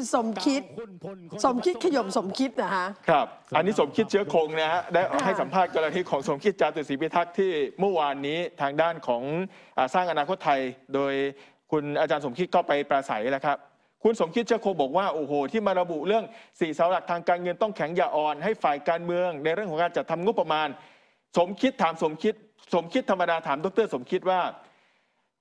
ณสมคิดสมคิดขยมสมคิดนะคะครับอันนี้สมคิดเชื้อคงนะฮะได้ให้สัมภาษณ์กรณีของสมคิดจาตุศรีพิทักษ์ที่เมื่อวานนี้ทางด้านของสร้างอนาคตไทย โดย คุณอาจารย์สมคิดก็ไปปราศัยแล้วครับคุณสมคิดเชื้อคงบอกว่าโอ้โหที่มาระบุเรื่องสี่เสาหลักทางการเงินต้องแข็งอย่าอ่อนให้ฝ่ายการเมืองในเรื่องของการจัดทำงบประมาณ สมคิดถามสมคิด สมคิดธรรมดาถามดรสมคิดว่า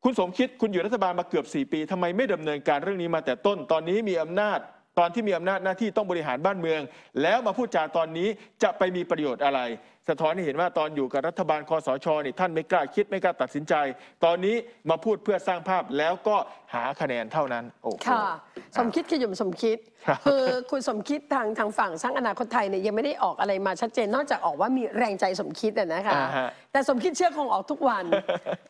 คุณสมคิดคุณอยู่รัฐบาลมาเกือบ 4 ปี ทำไมไม่ดำเนินการเรื่องนี้มาแต่ต้นตอนนี้มีอำนาจตอนที่มีอำนาจหน้าที่ต้องบริหารบ้านเมือง แล้วมาพูดจาตอนนี้จะไปมีประโยชน์อะไร สะท้อนให้เห็นว่าตอนอยู่กับรัฐบาลคอสชนี่ท่านไม่กล้าคิดไม่กล้าตัดสินใจ ตอนนี้มาพูดเพื่อสร้างภาพแล้วก็หาคะแนนเท่านั้น โอ้ค่ะ สมคิดขยุ่มสมคิด คือคุณสมคิดทางทางฝั่งสร้างอนาคตไทยเนี่ยยังไม่ได้ออกอะไรมาชัดเจนนอกจากออกว่ามีแรงใจสมคิดนะคะ แต่สมคิดเชื่อคงออกทุกวัน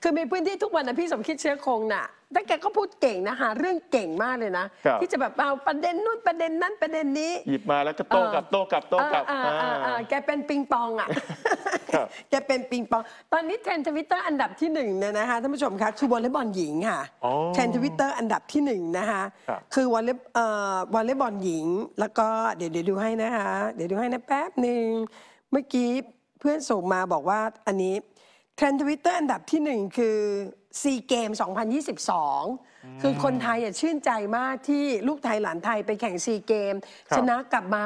คือมีพื้นที่ทุกวันนะพี่สมคิดเชื่อคงน่ะดังแกก็พูดเก่งนะหาเรื่องเก่งมากเลยนะที่จะแบบเอาประเด็นนู่นประเด็นนั้นประเด็นนี้หยิบมาแล้วก็โต้กับโต้กับโต้กับแกเป็นปิงปองอ่ะแกเป็นปิงปอง ตอนนี้เทรนด์ทวิตเตอร์อันดับที่หนึ่งเนี่ยนะคะท่านผู้ชมคะคือวอลเลย์บอลหญิงค่ะเทรนด์ทวิตเตอร์อันดับที่หนึ่งนะคะคือวอลเลย์อวอลเลย์บอลหญิง แล้วก็เดี๋ยวเดี๋ยวดูให้นะคะเดี๋ยวดูให้นะแป๊บหนึ่งเมื่อกี้เพื่อนส่งมาบอกว่าอันนี้เทรนด์ทวิตเตอร์อันดับที่หนึ่งคือซีเกม 2022 คือคนไทยอชื่นใจมากที่ลูกไทยหลานไทยไปแข่งซีเกมชนะกลับมา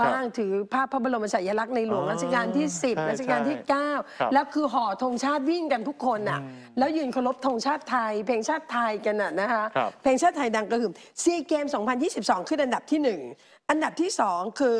บ้างถือภาพพระบรมฉายาลักษณ์ในหลวงรัชกาลที่ 10รัชกาลที่ 9 แล้วคือห่อธงชาติวิ่งกันทุกคนอ่ะแล้วยืนเคารพธงชาติไทย เพลงชาติไทยกันอ่ะนะคะเพลงชาติไทยดังกระหึ่มซีเกม 2022 ขึ้นอันดับที่ 1 อันดับที่ 2 คือ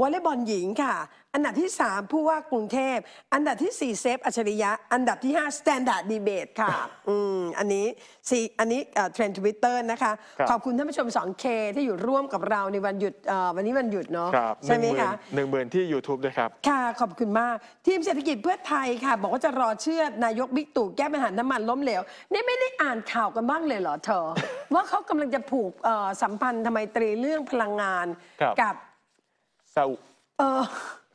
วอลเลย์บอลหญิงค่ะอันดับที่3ผู้ว่ากรุงเทพอันดับที่ 4 เซฟ อัจฉริยะ อันดับที่5 Standard Debate ค่ะ อืม อันนี้สี่อันนี้เทรนด์ทวิตเตอร์นะคะ ขอบคุณท่านผู้ชม 2K ที่อยู่ร่วมกับเราในวันหยุดวันนี้วันหยุดเนาะ ใช่ไหมคะหนึ่งหมื่นที่ YouTube ด้วยครับ ค่ะ ขอบคุณมากทีมเศรษฐกิจเพื่อไทยค่ะบอกว่าจะรอเชื่อนายกบิ๊กตู่แก้ปัญหาน้ามันล้มเหลว นี่ไม่ได้อ่านข่าวกันบ้างเลยเหรอเธอ ว่าเขากำลังจะผูกสัมพันธ์ทำไมตรีเรื่องพลังงานกับซาอุเออ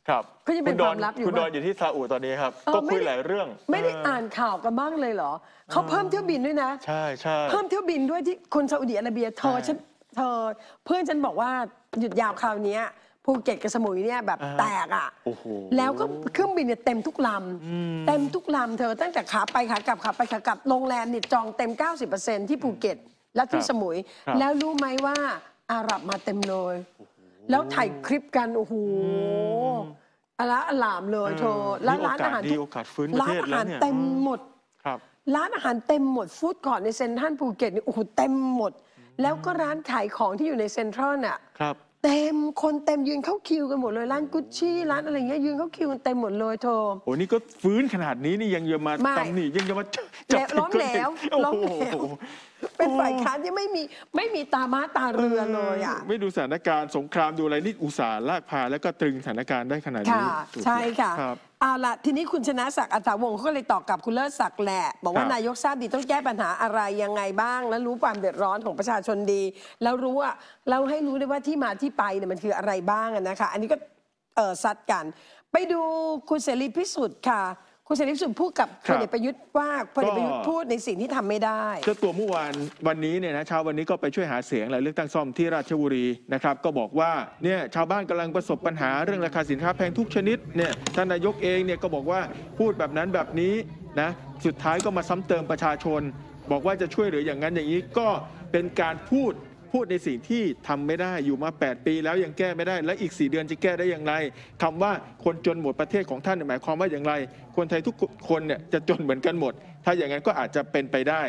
ครับก็ยังเป็นความลับอยู่คุณดอนอยู่ที่ซาอุตอนนี้ครับก็คุยหลายเรื่อง ไม่ได้อ่านข่าวกันบ้างเลยเหรอเขาเพิ่มเที่ยวบินด้วยนะใช่ใช่เพิ่มเที่ยวบินด้วยที่คนซาอุดีอาระเบียเธอฉันเธอเพื่อนฉันบอกว่าหยุดยาวคราวนี้ภูเก็ตกับสมุยเนี่ยแบบแตกอ่ะแล้วก็เครื่องบินเนี่ยเต็มทุกลำเต็มทุกลำเธอตั้งแต่ขาไปขากลับขาไปขากลับโรงแรมเนี่ยจองเต็ม90%ที่ภูเก็ตและที่สมุย แล้วรู้ไหมว่าอาหรับมาเต็มเลยแล้วถ่ายคลิปกัน โอ้โหอลรอลามเลยเธอแล้วร้านอาหารทุกร้านอาหารเต็มหมดครับ ร้านอาหารเต็มหมด ฟู้ดคอร์ทในเซ็นทรัลภูเก็ตนี่โอ้โห เต็มหมด แล้วก็ร้านขายของที่อยู่ในเซ็นทรัลน่ะครับเต็มคนเต็มยืนเข้าคิวกันหมดเลยร้านกุชชี่ร้านอะไรเงี้ยยืนเข้าคิวกันเต็มหมดเลยโทโอ้นี่ก็ฟื้นขนาดนี้นี่ยังังมามตำหนิยังังมาจับล้มแล้วล้มแล้วเป็นฝ่ายค้านที่ไม่มีไม่มีตาม้าตาเรือเลยอ่ะไม่ดูสถานการณ์สงครามดูอะไรนี่อุตส่าห์ลากพา แล้วก็ตรึงสถานการณ์ได้ขนาดนี้ใช่ค่ะเอาละทีนี้คุณชนะศักดิ์อัฐาวงศ์เขาก็เลยตอบกลับคุณเลิศศักดิ์แหละ บอกว่านายกทราบดีต้องแก้ปัญหาอะไร ยังไงบ้าง แล้วรู้ความเดือดร้อนของประชาชนดี แล้วรู้ว่าเราให้รู้ได้ว่าที่มาที่ไปเนี่ยมันคืออะไรบ้างนะคะ อันนี้ก็ เออซัดกัน ไปดูคุณเสรีพิสุทธิ์ค่ะคุณเสรีพิสุทธิ์พูดกับพลเอกประยุทธ์ว่าพลเอกประยุทธ์พูดในสิ่งที่ทำไม่ได้เจ้าตัวเมื่อวานวันนี้เนี่ยนะเช้าวันนี้ก็ไปช่วยหาเสียงและเลือกตั้งซ่อมที่ราชบุรีนะครับก็บอกว่าเนี่ยชาวบ้านกำลังประสบปัญหาเรื่องราคาสินค้าแพงทุกชนิดเนี่ยท่านนายกเองเนี่ยก็บอกว่าพูดแบบนั้นแบบนี้นะสุดท้ายก็มาซ้ำเติมประชาชน บอกว่าจะช่วยเหลืออย่างนั้นอย่างนี้ก็เป็นการพูดพูดในสิ่งที่ทำไม่ได้อยู่มา 8 ปี แล้วยังแก้ไม่ได้ และอีก 4 เดือนจะแก้ได้อย่างไร คำว่าคนจนหมดประเทศของท่านหมายความว่าอย่างไร คนไทยทุกคนเนี่ยจะจนเหมือนกันหมด ถ้าอย่างนั้นก็อาจจะเป็นไปได้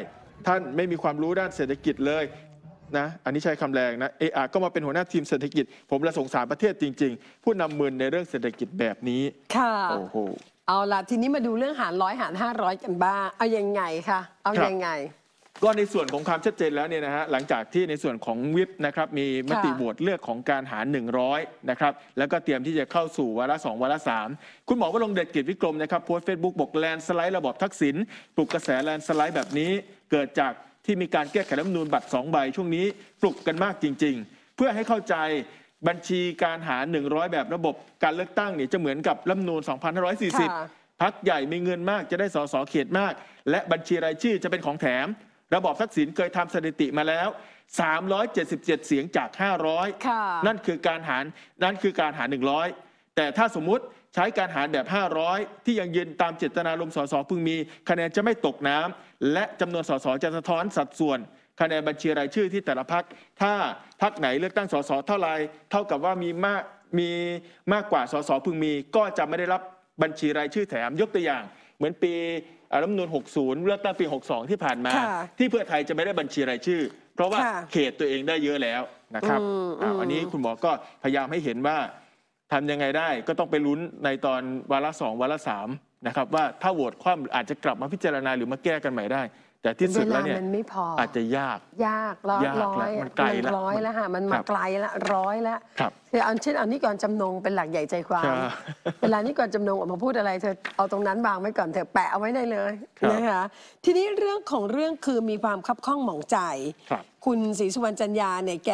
ท่านไม่มีความรู้ด้านเศรษฐกิจเลยนะอันนี้ใช้คำแรงนะเออก็มาเป็นหัวหน้าทีมเศรษฐกิจ ผมละสงสารประเทศจริงๆผู้นำมือในเรื่องเศรษฐกิจแบบนี้ค่ะโอ้โหเอาละทีนี้มาดูเรื่องหารร้อยหารห้าร้อยกันบ้างเอายังไงคะเอายังไงก็ในส่วนของความชัดเจนแล้วเนี่ยนะฮะหลังจากที่ในส่วนของวิปนะครับมีมติโหวตเลือกของการหาร 100 นะครับ แล้วก็เตรียมที่จะเข้าสู่วาระ2วาระ3 คุณหมอวรงเดชกิจวิกรม นะครับโพสต์เฟซบุ๊กบอกแลนสไลด์ระบบทักษิณปลุกกระแสแลนสไลด์แบบนี้ เกิดจากที่มีการแก้ไขรัฐมนูญบัตร 2 ใบ ช่วงนี้ปลุกกันมากจริงๆ เพื่อให้เข้าใจบัญชีการหาร100 แบบระบบการเลือกตั้งเนี่ยจะเหมือนกับรัฐมนูญ2540พักใหญ่มีเงินมากจะได้สสเขตมาก และบัญชีรายชื่อจะเป็นของแถมระบอบทักษิณเคยทำสถิติมาแล้ว 377 เสียงจาก 500 นั่นคือการหารนั่นคือการหาร100 แต่ถ้าสมมุติใช้การหารแบบ 500 ที่ยังยืนตามเจตนารมณ์สสพึงมี คะแนนจะไม่ตกน้ำและจำนวนสสจะสะท้อนสัดส่วน คะแนนบัญชีรายชื่อที่แต่ละพัก ถ้าพักไหนเลือกตั้งสสเท่าไรเท่ากับว่ามีมากมีมากกว่าสสพึงมี ก็จะไม่ได้รับบัญชีรายชื่อแถมยกตัวอย่างเหมือนปีรัฐมนูน60เลือกตั้งปี 62 ที่ผ่านมา ที่เพื่อไทยจะไม่ได้บัญชีรายชื่อ เพราะว่าเขตตัวเองได้เยอะแล้วนะครับออันนี้คุณหมอก็พยายามให้เห็นว่าทำยังไงได้ก็ต้องไปลุ้นในตอนวาระสองวาระสามนะครับว่าถ้าโหวตคว่ำอาจจะกลับมาพิจารณาหรือมาแก้กันใหม่ได้แต่ที่สุดแล้วเนี่ยมันไม่พออาจจะยากยากร้อยร้อยมันไกลร้อยแล้วค่ะมันมาไกลละร้อยละครับคือเอาเช่นเอานี้ก่อนจำนงเป็นหลักใหญ่ใจความ เวลานี้ก่อนจำนงออกมาพูดอะไร เธอเอาตรงนั้นวางไว้ก่อนเธอแปะเอาไว้ได้เลยนะคะทีนี้เรื่องของเรื่องคือมีความคับข้องหมองใจครับคุณศรีสุวรรณจันยาเนี่ยแก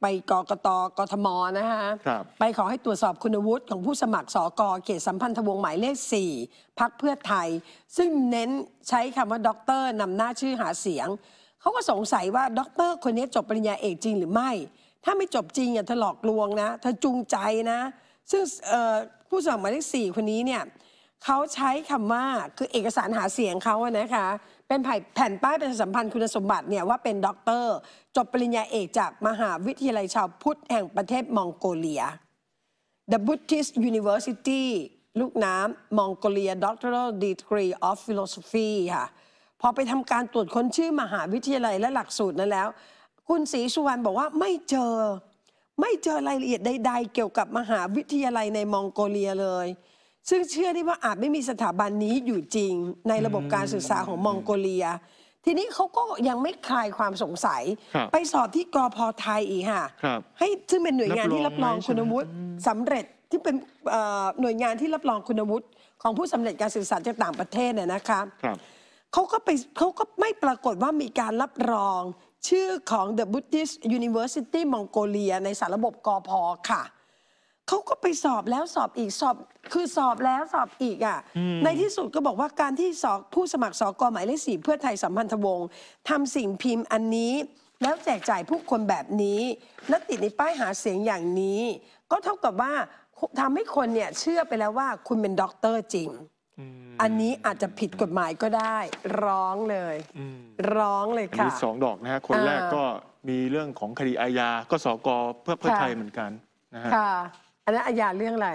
ไปกกตกทมนะคะคไปขอให้ตรวจสอบคุณวุฒิของผู้สมัครสอกเขตสัมพันธวงศ์หมายเลข 4พักเพื่อไทย ซึ่งเน้นใช้คำว่าด็อกเตอร์นำหน้าชื่อหาเสียง เขาก็สงสัยว่าด็อกเตอร์คนนี้จบปริญญาเอกจริงหรือไม่ ถ้าไม่จบจริงอ่ะเธอหลอกลวงนะเธอจูงใจนะ ซึ่งผู้สมัครหมายเลข 4คนนี้เนี่ยเขาใช้คำว่าคือเอกสารหาเสียงเขานะคะเป็นแผ่นป้ายประชาสัมพันธ์คุณสมบัติเนี่ยว่าเป็นด็อกเตอร์จบปริญญาเอกจากมหาวิทยาลัยชาวพุทธแห่งประเทศมองโกเลีย The Buddhist University ลูกน้ำมองโกเลีย Doctoral Degree of Philosophy ค่ะพอไปทำการตรวจค้นชื่อมหาวิทยาลัยและหลักสูตรนั้นแล้ว คุณศรีสุวรรณบอกว่าไม่เจอ ไม่เจอรายละเอียดใดๆเกี่ยวกับมหาวิทยาลัยในมองโกเลียเลยซึ่งเชื่อได้ว่าอาจไม่มีสถาบันนี้อยู่จริง ในระบบการศึกษาของมองโกเลีย ทีนี้เขาก็ยังไม่คลายความสงสัยไปสอบที่กอพอไทยอีกค่ะคให้ซึ่งเป็นหน่วยงานที่รับรองคุณวุฒิสำเร็จที่เป็นหน่วยงานที่รับรองคุณวุฒิของผู้สำเร็จการศึกษาจากต่างประเทศเนี่ยนะคะคเขาก็ไปเขาก็ไม่ปรากฏว่ามีการรับรองชื่อของ The Buddhist University Mongolia ในสารระบบกอพอค่ะเขาก็ไปสอบแล้วสอบอีกสอบ คือสอบแล้วสอบอีกอ่ะ ในที่สุดก็บอกว่าการที่สอบผู้สมัครสกอหมายเลขสี่เพื่อไทยสัมพันธวงศ์ทำสิ่งพิมพ์อันนี้ แล้วแจกจ่ายผู้คนแบบนี้และติดในป้ายหาเสียงอย่างนี้ ก็เท่ากับว่าทำให้คนเนี่ยเชื่อไปแล้วว่าคุณเป็นด็อกเตอร์จริงอันนี้อาจจะผิดกฎหมายก็ได้ ร้องเลยร้องเลยค่ะมีสองดอกนะฮะคนแรกก็มีเรื่องของคดีอาญา ก็สกเพื่อเพื่อไทยเหมือนกันนะฮะันนั้นอาญาเรื่องอะไร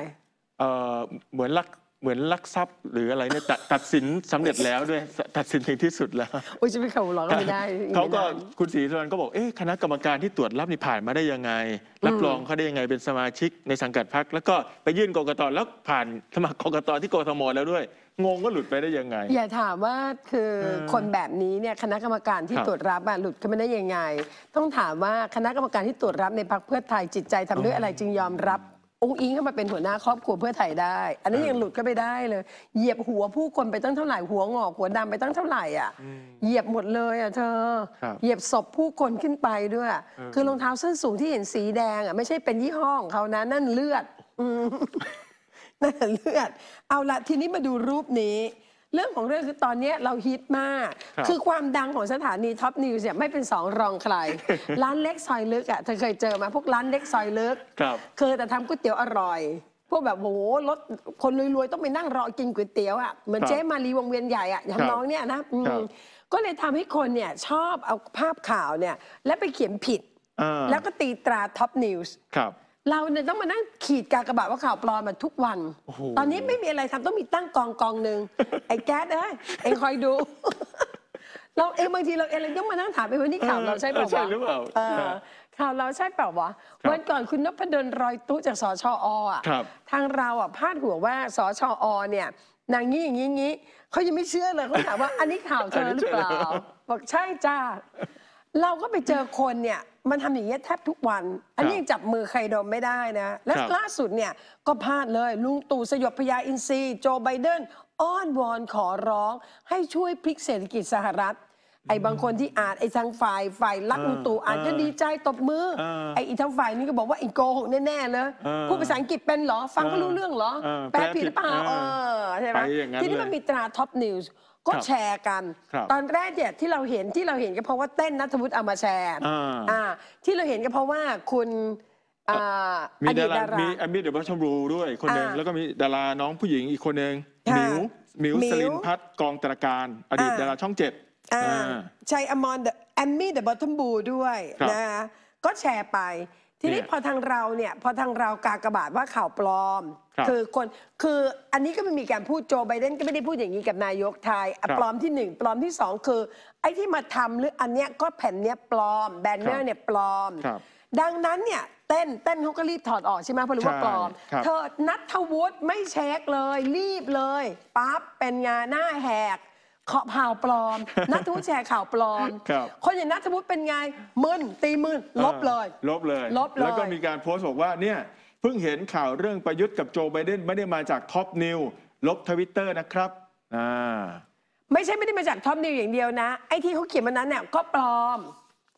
เออเหมือนลัก เหมือนลักทรัพย์ หรืออะไรเนี่ยตัดตัดสินสำเร็จแล้วด้วยตัดสินถึงที่สุดแล้วโอ้ยจะไปเขาหลอรก็ไม่ได้ เขาก็คุณศรีสุวรรณก็บอกเอ๊ะคณะกรรมการที่ตรวจรับนี่ผ่านมาได้ยังไง รับรองเขาได้ยังไง เป็นสมาชิกในสังกัดพรรคแล้วก็ไปยื่นกกตแล้วผ่านสมัครกกตที่กทมแล้วด้วยงงก็หลุดไปได้ยังไงอย่าถามว่าคือคนแบบนี้เนี่ยคณะกรรมการที่ตรวจรับหลุดก้ไม่ได้ยังไง ต้องถามว่าคณะกรรมการที่ตรวจรับในพักเพื่อไทยจิตใจทำด้วยอะไรจึงยอมรับองอิงเข้ามาเป็นหัวหน้าครอบครัวเพื่อไทยได้ อันนี้ยังหลุดก็ไม่ได้เลย เหยียบหัวผู้คนไปตั้งเท่าไหร่ หัวงอกหัวดำไปตั้งเท่าไหร่อ่ะเหยียบหมดเลยอ่ะเธอ เหยียบศพผู้คนขึ้นไปด้วย คือรองเท้าส้นสูงที่เห็นสีแดงอ่ะไม่ใช่เป็นยี่ห้องเขานะนั่นเลือดนั่นเลือด เอาละทีนี้มาดูรูปนี้เรื่องของเรื่องคือตอนนี้เราฮิตมากคคือความดังของสถานีท็อปนิวส์เนี่ยไม่เป็นสองรองใคร ร้านเล็กซอยลึกอ่ะเธอเคยเจอมาพวกร้านเล็กซอยลึกคเคยแต่ทำก๋วยเตี๋ยวอร่อย พวกแบบโหรถคนรวยๆต้องไปนั่งรอกินก๋วยเตี๋ยวอ่ะเหมือนเจ๊มารีวงเวียนใหญ่อ่ะอย่างน้องเนี่ยนะก็เลยทำให้คนเนี่ยชอบเอาภาพข่าวเนี่ยแล้วไปเขียนผิดแล้วก็ตีตราท็อปนิวส์เราเนี่ยต้องมานั่งขีดกากบาดว่าข่าวปลอมมาทุกวัน ตอนนี้ไม่มีอะไรทำต้องมีตั้งกองกองหนึ่งไอ้แก๊สเอ้ยเองคอยดู เราเองบางทีเราเองเลยต้องมานั่งถามไปวันนี้ข่าวเราใช่เปล่าใช่หรือเปล่า ข่าวเราใช่เปล่าวะวันก่อนคุณนพดลรอยตุ้จากสชออ่ะครับ ทางเราอ่ะพาดหัวว่าสชอ เนี่ยนางงี้อย่างงี้เขายังไม่เชื่อเลยเขาถามว่าอันนี้ข่าวเธอหรือเปล่า บอกใช่จ้า เราก็ไปเจอคนเนี่ยมันทำอย่างเงี้ยแทบทุกวัน อันนี้งจับมือใครดมไม่ได้นะ และล่าสุดเนี่ย ก็พลาดเลยลุงตู่สยบพยาอินซี โจไบเดนอ้อนวอนขอร้องให้ช่วยพลิกเศรษฐกิจสหรัฐ ไอ้บางคนที่อ่านไอ้ทางฝ่ายฝ่ายรักลุงตู่อ่านจะดีใจตบมือ ไอ้อีทางฝ่ายนี้ก็บอกว่าอีกโกหกแน่ ๆเลยพูดภาษาอังกฤษเป็นเหรอฟังก็รู้เรื่องเหรอ แปลผิดหรือเปล่าเออใช่ไหมทีนี้มันมีตราท็อปนิวส์ก็แชร์กันตอนแรกเนี่ยที่เราเห็นที่เราเห็นก็เพราะว่าเต้นนัทวุฒิเอามาแชร์อที่เราเห็นก็เพราะว่าคุณมีดารามีอมิดเดวัชมรูด้วยคนหนึ่งแล้วก็มีดาราน้องผู้หญิงอีกคนหนึ่งมิวมิวสลินพัฒกองตระการอดีตดาราช่องเจ็ดชัยอมรแอมมี่เดอะบอททอมบูด้วยนะก็แชร์ไปทีนี้พอทางเราเนี่ยพอทางเรากากบาดว่าข่าวปลอม คือคนคืออันนี้ก็ไม่มีการพูดโจไบเดนก็ไม่ได้พูดอย่างนี้กับนายกไทยปลอมที่หนึ่งปลอมที่สองคือ ไอ้ที่มาทำหรืออันเนี้ยก็แผ่นเนี้ยปลอม แบนเนอร์เนี่ยปลอมดังนั้นเนี่ยเต้นเต้นเขาก็รีบถอดออกใช่ไหมเพราะรู้ว่าปลอม เธอนัทวุฒิไม่เช็คเลย รีบเลยปั๊บเป็นงานหน้าแหกข่าวผ่าวปลอม นัทวุฒิแชร์ข่าวปลอมครับคนอย่างนัทวุฒิเป็นไงมึนตีมึนลบเลย ลบเลย ลบเลย แล้วก็มีการโพสต์บอกว่าเนี่ยเพิ่งเห็นข่าวเรื่องประยุทธ์กับโจไบเดนไม่ได้มาจากท็อปนิวลบทวิตเตอร์นะครับอ่าไม่ใช่ไม่ได้มาจากท็อปนิวอย่างเดียวนะ ไอ้ที่เขาเขียนมานั้นเนี่ยก็ปลอม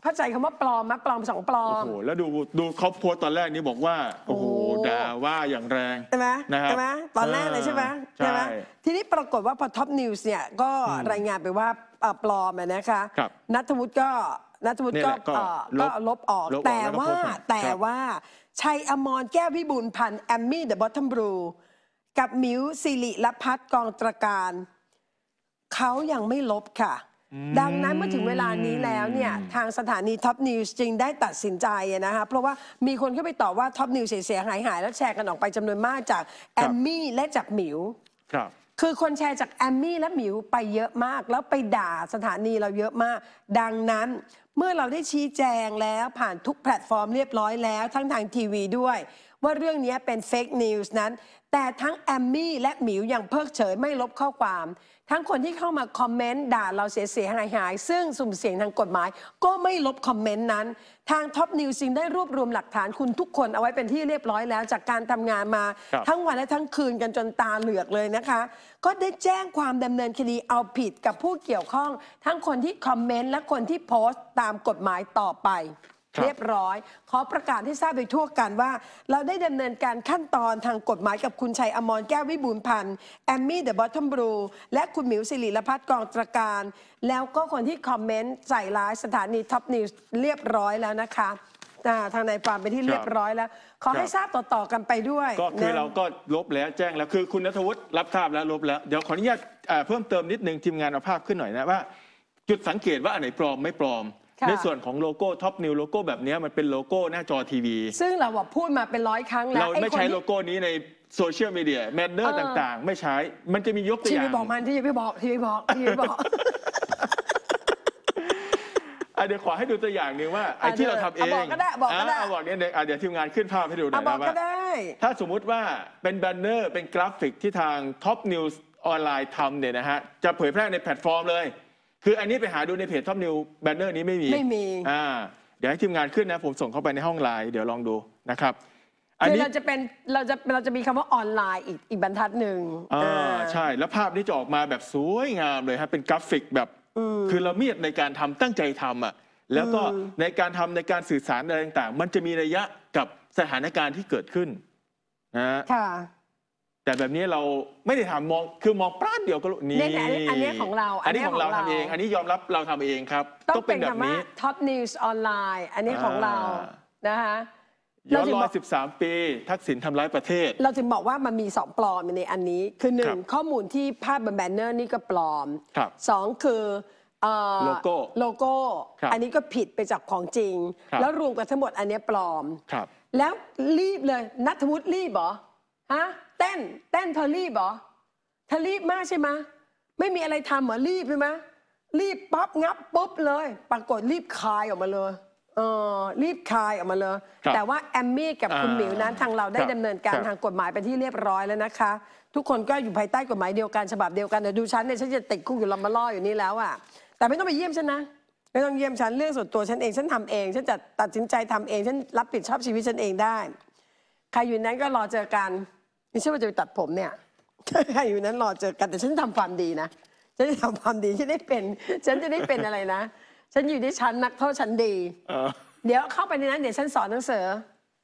เข้าใจคำว่าปลอมมกปลอมสองปลอมโอ้โหแล้วดูดูเขาโพสต์ตอนแรกนี่บอกว่าโอ้โหด่าว่าอย่างแรงใช่ไหมนะครับใช่ไหมตอนแรกเลยใช่ไหมใช่ไหมทีนี้ปรากฏว่าพอท็อปนิวส์เนี่ยก็รายงานไปว่าปลอมนะคะครับนัทวุฒิก็นัทวุฒิก็ก็่อลบก็ลบออก แต่ว่าแต่ว่าชัยอมรแก้ววิบูลพันธ์แอมมี่เดอะบอททอมบรูกับมิวสิริละพัฒน์กองตรการ เขายังไม่ลบค่ะดังนั้นเมื่อถึงเวลานี้แล้วเนี่ยทางสถานีท็อปนิวส์จริงได้ตัดสินใจนะคะเพราะว่ามีคนเข้าไปตอบว่าท็อปนิวส์เสียหายหายแล้วแชร์กันออกไปจำนวนมากจากแอมมี่และจากหมิวครับคือคนแชร์จากแอมมี่และหมิวไปเยอะมาก แล้วไปด่าสถานีเราเยอะมาก ดังนั้น เมื่อเราได้ชี้แจงแล้ว ผ่านทุกแพลตฟอร์มเรียบร้อยแล้วทั้งทางทีวีด้วย ว่าเรื่องนี้เป็นเฟกนิวส์นั้นแต่ทั้งแอมมี่และหมิวยังเพิกเฉยไม่ลบข้อความทั้งคนที่เข้ามาคอมเมนต์ ด่าเราเสียหายซึ่ง สุ่มเสียงทางกฎหมายก็ไม่ลบคอมเมนต์นั้น ทางท็อปนิวซิงได้รวบรวมหลักฐานคุณทุกคนเอาไว้เป็นที่เรียบร้อยแล้วจากการทำงานมาทั้งวันและทั้งคืนกันจนตาเหลือกเลยนะคะ ก็ได้แจ้งความดำเนินคดีเอาผิดกับผู้เกี่ยวข้อง ทั้งคนที่คอมเมนต์และคนที่โพสต์ตามกฎหมายต่อไปเรียบร้อย ขอประกาศให้ทราบไปทั่วกันว่า เราได้ดำเนินการขั้นตอนทางกฎหมายกับคุณชัยอมรแก้ววิบูลพันธ์แอมมี่เดอะบอททอมบรูและคุณหมิวสิริรพัฒน์กองตรการ แล้วก็คนที่คอมเมนต์ใส่ร้ายสถานีท็อปนิวส์เรียบร้อยแล้วนะคะทางนายความไปที่เรียบร้อยแล้ว ขอให้ทราบต่อๆกันไปด้วยก็คือเราก็ลบแล้วแจ้งแล้วคือ คุณนัทวุฒิรับทราบแล้วลบแล้วเดี๋ยวขออนุญาตเพิ่มเติมนิดนึงทีมงานเอาภาพขึ้นหน่อยนะว่า จุดสังเกตว่าอันไหนปลอมไม่ปลอมในส่วนของโลโก้ท็อปนิวโลโก้แบบนี้มันเป็นโลโก้หน้าจอทีวี ซึ่งเราบอกพูดมาเป็นร้อยครั้งแล้วเราไม่ใช้โลโก้นี้ในโซเชียลมีเดียแมนเดอร์ต่างๆ ไม่ใช้ มันจะมียกตัวอย่างที่บอกมันที่ไม่บอก ที่ไม่บอกที่ไม่บอกเดี๋ยวขอให้ดูตัวอย่างหนึ่งว่าไอ้ที่เราทำเองบอกก็ได้บอกก็ได้บอกเนี่ยเดี๋ยวทีมงานขึ้นภาพให้ดูหน่อยนะว่าถ้าสมมุติว่าเป็นแบนเนอร์เป็นกราฟิกที่ทางท็อปนิวส์ออนไลน์ทำเนี่ยนะฮะจะเผยแพร่ในแพลตฟอร์มเลยคืออันนี้ไปหาดูในเพจท็อปนิวแบนเนอร์นี้ไม่มีไม่มีอ่าเดี๋ยวให้ทีมงานขึ้นนะผมส่งเข้าไปในห้องไลน์ เดี๋ยวลองดูนะครับอันคือนี้เราจะเป็นเราจะเราจะมีคำว่าออนไลน์อีกอีกบรรทัดหนึ่งอ่าใช่ แล้วภาพนี้จะออกมาแบบสวยงามเลยครับเป็นกราฟิก แบบ คือเราเมียดในการทำตั้งใจทำอ่ะแล้วก็ในการทำในการสื่อสารอะไรต่างๆ มันจะมีระยะกับสถานการณ์ที่เกิดขึ้นนะค่ะแต่แบบนี้เราไม่ได้ทำมองคือมองปราดเดียวก็รู้นี่นีเนี่ยอันนี้ของเรา อันนี้ของเราทำเอง อันนี้ยอมรับเราทำเองครับต้องเป็นแบบนี้ท็อปนิวส์ออนไลน์อันนี้ของเรานะคะย้เราอนถึงรอบสยบส13ปีทักษิณทำร้ายประเทศ เราถึงบอกว่ามันมีสองปลอมในอันนี้คือหนึ่งข้อมูลที่ภาพบนแบนเนอร์นี่ก็ปลอมครับสองคือโลโก้โลโก้ อันนี้ก็ผิดไปจากของจริงรแล้วรวมกันทั้งหมดอันนี้ปลอมครับ แล้วรีบเลยนัทวุฒิรีบเหรอฮะเต้นเต้นเธอรีบเหรอเธอรีบมากใช่ไหมไม่มีอะไรทำเหรอรีบใช่ไหมรีบปั๊บงับปุ๊บเลย ปรากฏรีบคายออกมาเลยเออรีบคายออกมาเลย แต่ว่าแอมมี่กับคุณหมิวนั้นทางเราได้ดำเนินการทางกฎหมายไปที่เรียบร้อยแล้วนะคะทุกคนก็อยู่ภายใต้กฎหมายเดียวกัน ฉบับเดียวกันแต่ดูฉันเนี่ยฉันจะติดคุกอยู่ลำมาล่ออยู่นี่แล้วอ่ะแต่ไม่ต้องไปเยี่ยมฉันนะไม่ต้องเยี่ยมฉันเรื่องส่วนตัวฉันเองฉันทำเองฉันจะตัดสินใจทำเองฉันรับผิดชอบชีวิตฉันเองได้ใครอยู่นั้นก็รอเจอกันไม่ใช่ว่าจะไปตัดผมเนี่ยใครอยู่นั้นรอเจอกันแต่ฉันทำความดีนะ ฉันจะทำความดีฉันได้เป็น ฉันจะได้เป็นอะไรนะ ฉันอยู่ที่ชั้นนักโทษชั้นดีเดี๋ยวเข้าไปในนั้นเดี๋ยวฉันสอนหนังสือ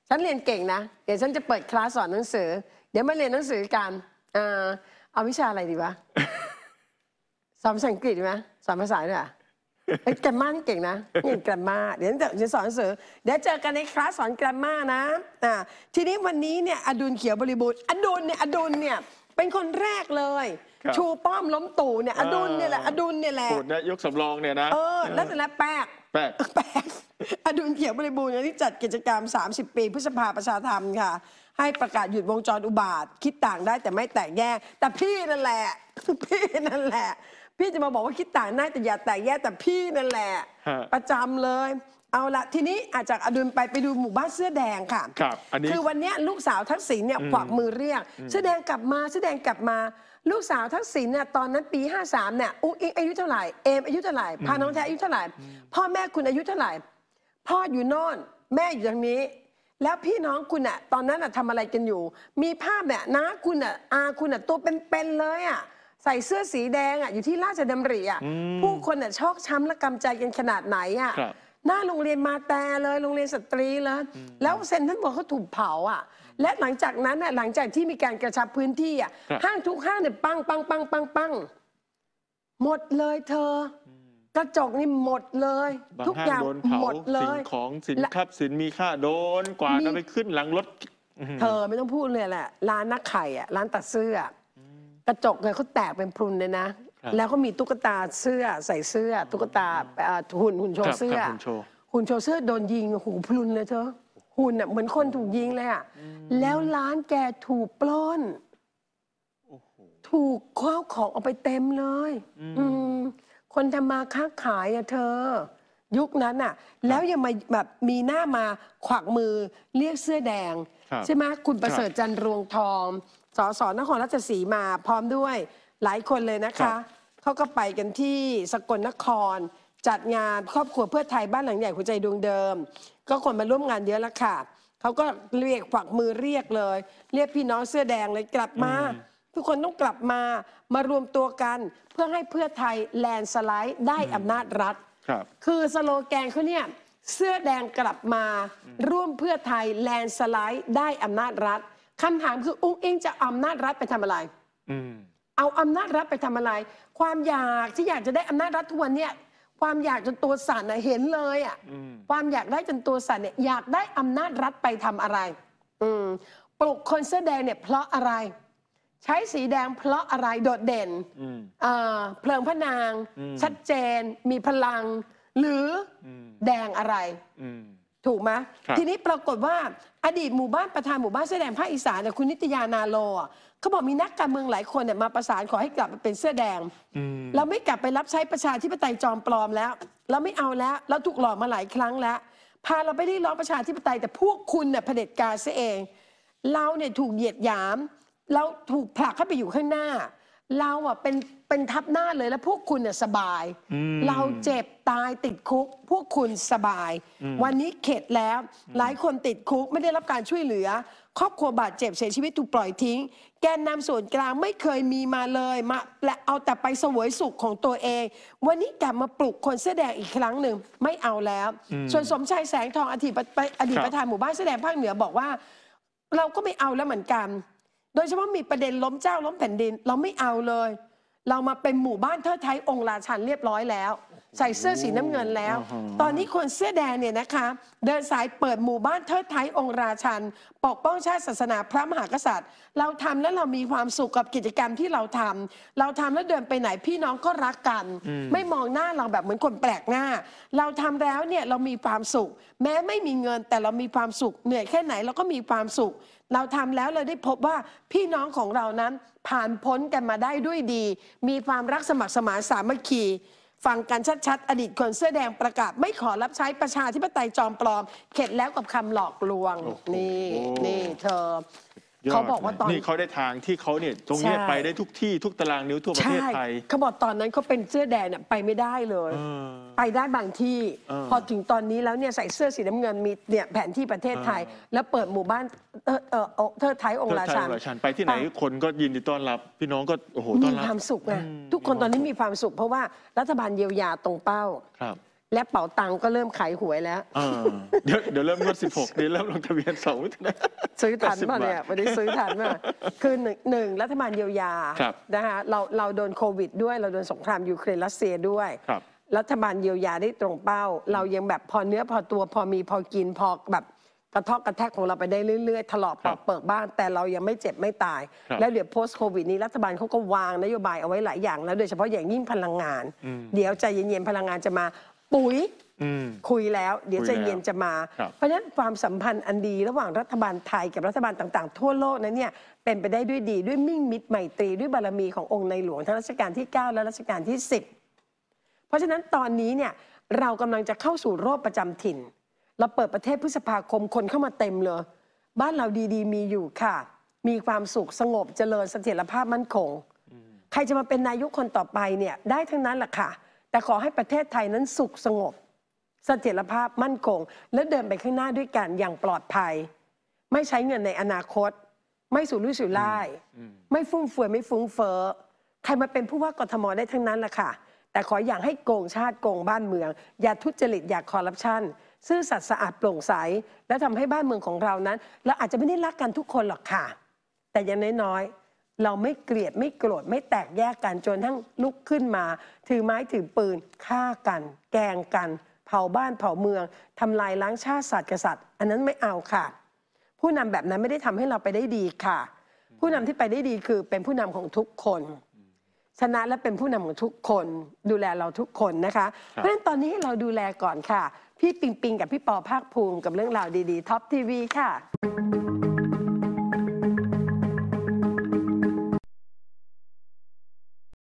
ฉันเรียนเก่งนะเดี๋ยวฉันจะเปิดคลาสสอนหนังสือ เดี๋ยวมาเรียนหนังสือกันเอาวิชาอะไรดีวะสอนภาษาอังกฤษไหมสอนภาษาด้วยอ่ะอ้แกรมมานี่เก่งนะนี่แกรมมาเดี๋ยวจะจะสอนเสือเดี๋ยวเจอกันในคลาสสอนแกรมมานะ อ่า ทีนี้วันนี้เนี่ยอดุลเขียวบริบูรณ์อดุลเนี่ย อดุลเนี่ย เป็นคนแรกเลย ชูป้อมล้มตู่เนี่ย อดุลเนี่ยแหละ อดุลเนี่ยแหละสูดเนะยกสำรองเนี่ยนะ เออแล้วแส่ละแป๊กแปลกแปลกอดุลเขียวบริบูรณ์ที่จัดกิจกรรม 30 ปีพฤษภาประชาธรรมค่ะ ให้ประกาศหยุดวงจรอุบาท คิดต่างได้แต่ไม่แตกแยก แต่พี่นั่นแหละ พี่นั่นแหละพี่จะมาบอกว่าคิดต่างได้แต่อย่าแตกแยกแต่พี่นั่นแหละ ประจำเลย เอาละทีนี้อาจจะอดุลไปไปดูหมู่บ้านเสื้อแดงค่ะครับอันนี้คือวันนี้ลูกสาวทักษิณเนี่ยขวักมือเรียกเสื้อแดงกลับมาเสื้อแดงกลับมาลูกสาวทักษิณเนี่ยตอนนั้นปี 53เนี่ยอุ๊งอายุเท่าไหร่เอมอายุเท่าไหร่พาน้องแท้อายุเท่าไหร่พ่อแม่คุณอายุเท่าไหร่พ่ออยู่โนอนแม่อยู่ทางนี้ แล้วพี่น้องคุณอ่ะตอนนั้นอ่ะทำอะไรกันอยู่ มีภาพเนี่ยนะคุณอ่ะอาคุณอ่ะตัวเป็นๆเลยอ่ะใส่เสื้อสีแดงอ่ะอยู่ที่ราชดำริอ่ะอผู้คนอ่ะชอกช้ำและกำใจกันขนาดไหนอ่ะหน้าโรงเรียนมาแต่เลยโรงเรียนสตรีเลยแล้วเซนท่านบอกเขาถูกเผาอ่ะ และหลังจากนั้นอ่ะ หลังจากที่มีการกระชับพื้นที่อ่ะ ห้างทุกห้างเนี่ยปังปังปังปังปังหมดเลยเธอกระจกนี่หมดเลย ทุกอย่างโดนเผาหมดเลสินของสินครับสินมีค่าโดนกวาดะไปขึ้นหลังรถ เธอไม่ต้องพูดเลยแหละร้านนักไข่อะร้านตัดเสื้อกระจกเนี่ยเขาแตกเป็นพรุนเลยนะแล้วก็มีตุ๊กตาเสื้อใส่เสื้อ ตุ๊กตาหุ่นหุ่นโชว์เสื้อหุ่นโชว์เสื้อโดนยิงหูพรุนเลยเธอหุ่น่เหมือนคนถูกยิงเลยอ่ะแล้วร้านแกถูกปล้นถูกข้าวของเอาไปเต็มเลย อืมคนทำมาค้าขาย อ่ะเธอ ยุคนั้นอ่ะ แล้วยังมาแบบมีหน้ามาขวักมือเรียกเสื้อแดง ใช่ไหมคุณประเสริฐจันทร์รวงทองสส นครราชสีมาพร้อมด้วยหลายคนเลยนะคะเขาก็ไปกันที่สกลนครจัดงานครอบครัวเพื่อไทยบ้านหลังใหญ่หัวใจดวงเดิม ก็คนมาร่วมงานเยอะแล้วค่ะเขาก็เรียกฝักมือเรียกเลย เรียกพี่น้องเสื้อแดงเลยกลับมา ทุกคนต้องกลับมามารวมตัวกันเพื่อให้เพื่อไทยแลนสไลด์ได้อำนาจรัฐคคือสโลแกนเขาเนี่ยเสื้อแดงกลับมา ร่วมเพื่อไทยแลนสไลด์ได้อำนาจรัฐคำถามคืออุ้งอิงจะอำนาจรัฐไปทำอะไรอเอาอำนาจรัฐไปทำอะไร ความอยากที่อยากจะได้อำนาจรัฐทุกวันเนี่ย ความอยากจนตัวสั่นเห็นเลยอ่ะความอยากได้จนตัวสั่นเนี่ยอยากได้อำนาจรัฐไปทำอะไรอืปลุกคนเสื้อแดงเนี่ยเพราะอะไร ใช้สีแดงเพราะอะไรโดดเด่นืเ่อพลิงพระนางชัดเจนมีพลัง หรืออแดงอะไรอืถูกไหมทีนี้ปรากฏว่าอดีตหมู่บ้านประธานหมู่บ้านเสื้อแดงภาคอีสานเนี่ยคุณนิตยานาโลเขาบอกมีนักการเมืองหลายคนเนี่ยมาประสานขอให้กลับไปเป็นเสื้อแดงเราไม่กลับไปรับใช้ประชาธิปไตยจอมปลอมแล้วเราไม่เอาแล้ว เราถูกหลอกมาหลายครั้งแล้ว พาเราไปที่ร้องประชาธิปไตย แต่พวกคุณเนี่ยเผด็จการซะเองเราเนี่ยถูกเหยียดหยาม เราถูกผลักเข้าไปอยู่ข้างหน้า เราอ่ะเป็นเป็นทับหน้าเลยแล้วพวกคุณเนี่ยสบาย เราเจ็บตายติดคุก พวกคุณสบาย วันนี้เข็ดแล้วหลายคนติดคุกไม่ได้รับการช่วยเหลือ ครอบครัวบาดเจ็บเสียชีวิตถูกปล่อยทิ้งแกนนำส่วนกลางไม่เคยมีมาเลยมาและเอาแต่ไปสวยสุขของตัวเอง วันนี้กลับมาปลุกคนเสื้อแดงอีกครั้งหนึ่งไม่เอาแล้วส่วนสมชายแสงทองอดีตประอดีตประธานหมู่บ้านเสื้อแดงภาคเหนือบอกว่าเราก็ไม่เอาแล้วเหมือนกัน โดยเฉพาะมีประเด็นล้มเจ้าล้มแผ่นดิน เราไม่เอาเลยเรามาเป็นหมู่บ้านเทิดไทยองค์ราชันเรียบร้อยแล้ว ใส่เสื้อสีน้ำเงินแล้ว ตอนนี้คนเสื้อแดงเนี่ยนะคะเดินสายเปิดหมู่บ้านเทิดไทยองค์ราชัน ปกป้องชาติศาสนาพระมหากษัตริย์ เราทำแล้วเรามีความสุขกับกิจกรรมที่เราทำ เราทำแล้วเดินไปไหนพี่น้องก็รักกัน ไม่มองหน้าเราแบบเหมือนคนแปลกหน้า เราทำแล้วเนี่ยเรามีความสุข แม้ไม่มีเงินแต่เรามีความสุขเหนื่อยแค่ไหนเราก็มีความสุขเราทำแล้วเราได้พบว่าพี่น้องของเรานั้นผ่านพ้นกันมาได้ด้วยดี มีความรักสมัครสมานสามัคคีฟังกันชัดๆ อดีตคนเสื้อแดงประกาศไม่ขอรับใช้ประชาธิปไตยจอมปลอม เข็ดแล้วกับคำหลอกลวงนี่นี่เธอเขาบอกว่าตอนนี้เขาได้ทางที่เขาเนี่ย ตรงนี้ไปได้ทุกที่ทุกตารางนิ้วทั่วประเทศไทยเขาบอกตอนนั้นเขาเป็นเสื้อแดงน่ยไปไม่ได้เลย ไปได้บางที่ พอถึงตอนนี้แล้วเนี่ยใส่เสื้อสีน้ำเงินมีเนี่ยแผนที่ประเทศไทย แล้วเปิดหมู่บ้านเออเออเอทิดไทยองค์ราชันไปที่ไหนคนก็ยินดีต้อนรับพี่น้องก็โอ้โหต้มีอนรับความสุขไงทุกคนตอนนี้มีความสุข เพราะว่ารัฐบาลเยียวยาตรงเป้าครับและเป๋าตังก็เริ่มขายหวยแล้ว เดี๋ยวเดี๋ยวเริ่มงวดหกเดี๋ยวเริ่มลงทะเบียนสองนาซื้อทันป่ะเนี่ย วันนี้ซื้อทันป่ะคือหนึ่งหนึ่งรัฐบาลเยียวยานะคะเราเราโดนโควิดด้วยเราโดนสงครามยูเครนรัสเซียด้วย รัฐบาลเยียวยาได้ตรงเป้า เรายังแบบพอเนื้อพอตัวพอมีพอกินพอแบบกระทอกกระแทกของเราไปได้เรื่อยๆถลอกปอกเปิกบ้างแต่เรายังไม่เจ็บไม่ตายแล้วเดี๋ยว post โควิดนี้รัฐบาลเขาก็วางนโยบายเอาไว้หลายอย่างแล้วโดยเฉพาะอย่างยิ่งพลังงาน เดี๋ยวใจเย็นๆพลังงานจะมาปุ๋ยคุยแล้ว เดี๋ยวใจเย็นจะมา เพราะฉะนั้นความสัมพันธ์อันดีระหว่างรัฐบาลไทยกับรัฐบาลต่างๆทั่วโลกนั้นเนี่ย เป็นไปได้ด้วยดี ด้วยมิ่งมิตรไมตรีด้วยบารมีขององค์ในหลวง ทั้งรัชกาลที่ 9 และรัชกาลที่ 10 เพราะฉะนั้นตอนนี้เนี่ย เรากำลังจะเข้าสู่โรคประจำถิ่น เราเปิดประเทศพฤษภาคมคนเข้ามาเต็มเลย บ้านเราดีๆมีอยู่ค่ะ มีความสุขสงบเจริญเสถียรภาพมั่นคงใครจะมาเป็นนายกคนต่อไปเนี่ยได้ทั้งนั้นแหละค่ะแต่ขอให้ประเทศไทยนั้นสุขสงบเสถียรภาพมั่นคงและเดินไปข้างหน้าด้วยกันอย่างปลอดภัย ไม่ใช้เงินในอนาคต ไม่สญรุ่ยสไร่าไม่ฟุ่มเฟือยไม่ฟุ้งเฟ้อใครมาเป็นผู้ว่ากทมได้ทั้งนั้นแหละค่ะ แต่ขออย่างให้โกงชาติโกงบ้านเมือง อย่าทุจริต อย่าคอร์รัปชันซื่อสัตย์สะอาดโปร่งใสและทำให้บ้านเมืองของเรานั้นเราอาจจะไม่ได้รักกันทุกคนหรอกค่ะ แต่อย่างน้อยเราไม่เกลียดไม่โกรธไม่แตกแยกกันจนทั้งลุกขึ้นมา ถือไม้ถือปืนฆ่ากันแกงกัน เผาบ้านเผาเมืองทำลายล้างชาติศาสตร์กษัตริย์ อันนั้นไม่เอาค่ะ ผู้นำแบบนั้นไม่ได้ทำให้เราไปได้ดีค่ะ ผู้นำที่ไปได้ดีคือเป็นผู้นำของทุกคนชนะและเป็นผู้นำของทุกคนดูแลเราทุกคนนะคะ เพราะฉะนั้นตอนนี้ให้เราดูแลก่อนค่ะพี่ปิงปิงกับพี่ปอภาคภูมิกับเรื่องราวดีๆท็อปทีวีค่ะ